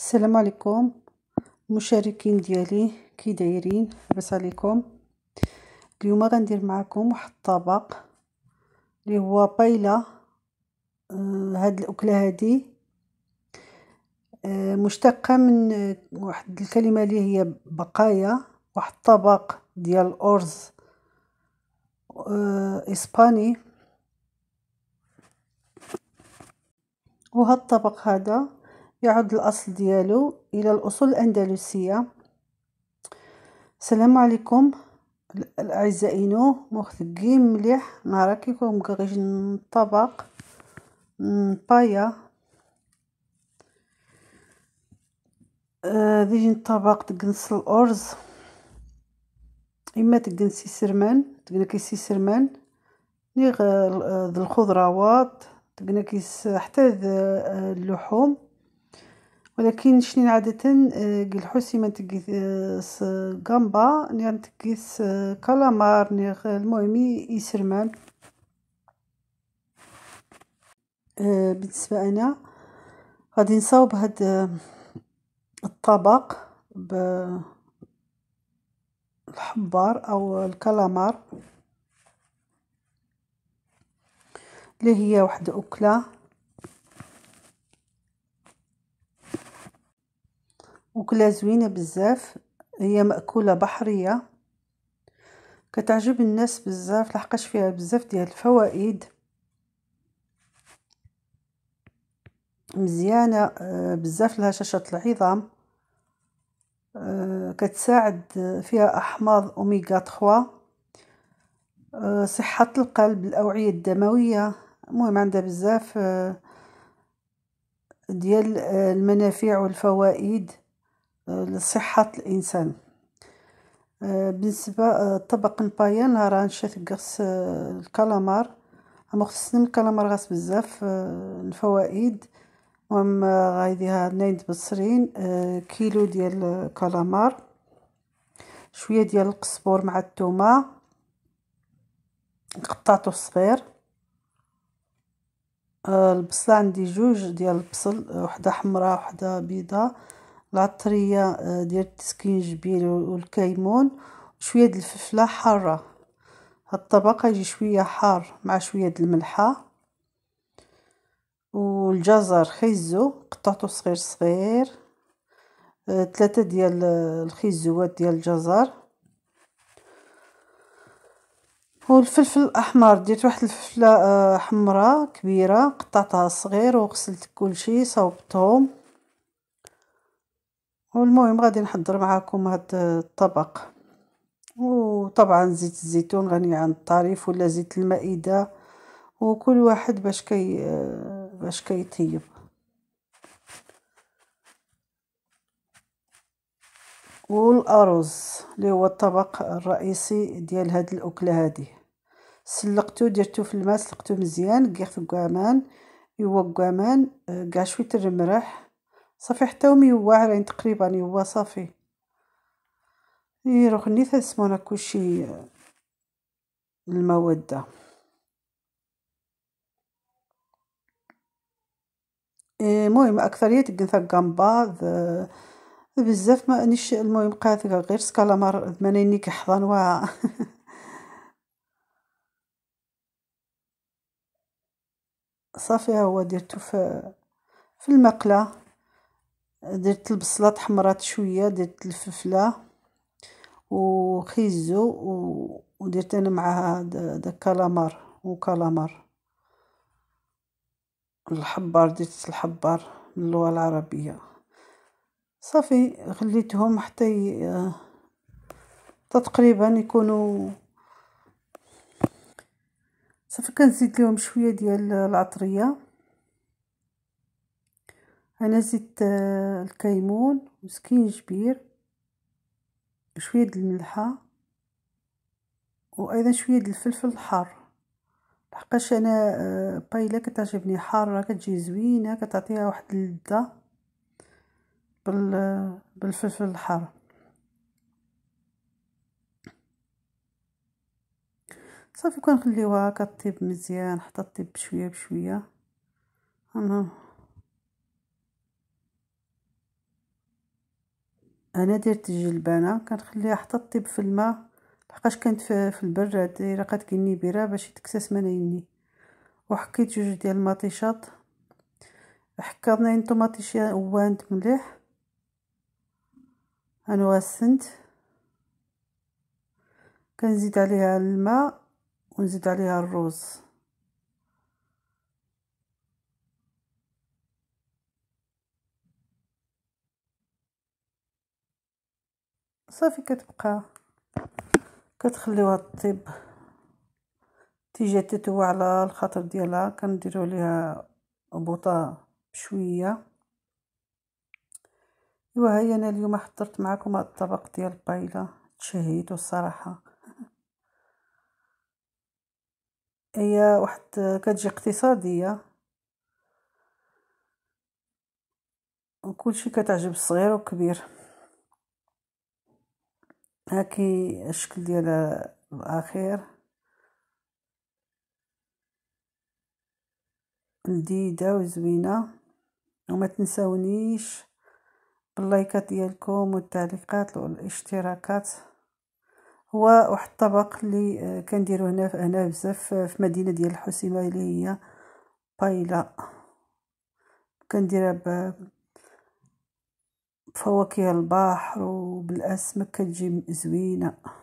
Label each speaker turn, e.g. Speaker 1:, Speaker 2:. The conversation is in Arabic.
Speaker 1: السلام عليكم مشاركين ديالي كي دايرين لاباس عليكم اليوم غندير معكم واحد الطبق اللي هو بايله آه، هاد الاكله هادي آه، مشتقه من واحد الكلمه اللي هي بقايا واحد الطبق ديال الارز آه، اسباني وهاد الطبق هذا يعود الأصل ديالو إلى الأصول الأندلسية السلام عليكم نو مخثقين مليح نهار كيكون مكغيش الطبق بايا آه ديجي الطبق تقنص الأرز إما تقنسي سرمان تقنا سي سرمان ني آه، الخضروات تقنا حتى حتى آه، اللحوم ولكن شنين عادة آه، قل حسي ما تقيس قنبا آه، نيان تقيس آه، كالامار نيغ المهم يسرمان بالنسبة أنا غادي نصاوب هاد الطبق بالحبار أو الكالامار اللي هي واحد أكلة وكلها زوينه بزاف هي مأكوله بحريه كتعجب الناس بزاف لحقاش فيها بزاف ديال الفوائد مزيانه آه، بزاف لها شاشه العظام آه، كتساعد فيها احماض اوميغا 3 آه، صحه القلب الاوعيه الدمويه المهم عندها بزاف ديال المنافع والفوائد لصحة الإنسان آه، بالنسبة آه، طبق البايان راه نشات قص آه، الكالامار اما خصني الكالامار غاس بزاف الفوائد وهم غايديها نايد بصرين كيلو ديال الكالامار شويه ديال القصبور مع التومه قطعته صغير البصله عندي جوج ديال البصل وحده حمراء وحده بيضاء العطريه آه، ديال التسكينجبير والكيمون شويه د الفلفله حاره هاد الطبق يجي شويه حار مع شويه د الملحه والجزر خيزو قطعته صغير صغير ثلاثه آه، ديال آه، الخيزوات ديال الجزر والفلفل الاحمر درت واحد الفلفله حمراء كبيره قطعتها صغير وغسلت كلشي صوبتهم والمهم غادي نحضر معاكم هذا الطبق وطبعا زيت الزيتون غني عن الطريف ولا زيت المائده وكل واحد باش كي باش كيطيب والارز اللي هو الطبق الرئيسي ديال هاد الاكله هذه سلقتو درتو في الماء سلقتو مزيان كاع في كوامان يوا كاع شويه الملح صافي حتى هما واعرين تقريبا هو صافي يروح نيت تسمونا كلشي المودة المهم اكثريه كنثا كامبا بزاف ما انيش المهم قاعد غير سكالامار منيني كحضن و صافي ها هو درتو في في المقله درت البصله تحمرات شويه درت الفلفله وخيزو و... ودرت انا معاها داك كالامار وكالامار الحبار درت الحبار باللغه اللغه العربيه صافي خليتهم حتى ي... تقريبا يكونوا صافي كنزيد لهم شويه ديال العطريه انا زدت آه، الكيمون وسكينجبير جبير د الملحه وايضا شويه د الفلفل الحار لحقاش انا آه، بايله كتعجبني حاره كتجي زوينه كتعطيها واحد اللذه بال آه، بالفلفل الحار صافي كنخليوها كطيب مزيان حتى طيب بشويه بشويه انا انا درت الجلبانه كنخليها حتى طيب في الماء لحقاش كانت في البراد الا كني النبيره باش يتكساس ما نايني وحكيت جوج ديال المطيشات حكرنا طوماطيش وانت مليح غنغسنت كنزيد عليها الماء ونزيد عليها الرز صافي كتبقى كتخليوها طيب تيجي تتوى على الخاطر ديالها كنديرو ليها بوطا بشويه ايوا هي انا اليوم حضرت معكم هاد الطبق ديال البايله تشهيتو الصراحه هي واحد كتجي اقتصاديه شيء كتعجب الصغير والكبير هاكي الشكل ديال الاخير لذيذه وزوينه وما تنساونيش باللايكات ديالكم والتعليقات والاشتراكات هو واحد الطبق اللي كنديرو هنا هنا بزاف في مدينه ديال الحسيمه اللي هي بايلا كنديرها فواكه البحر وبالاسماك كتجي زوينه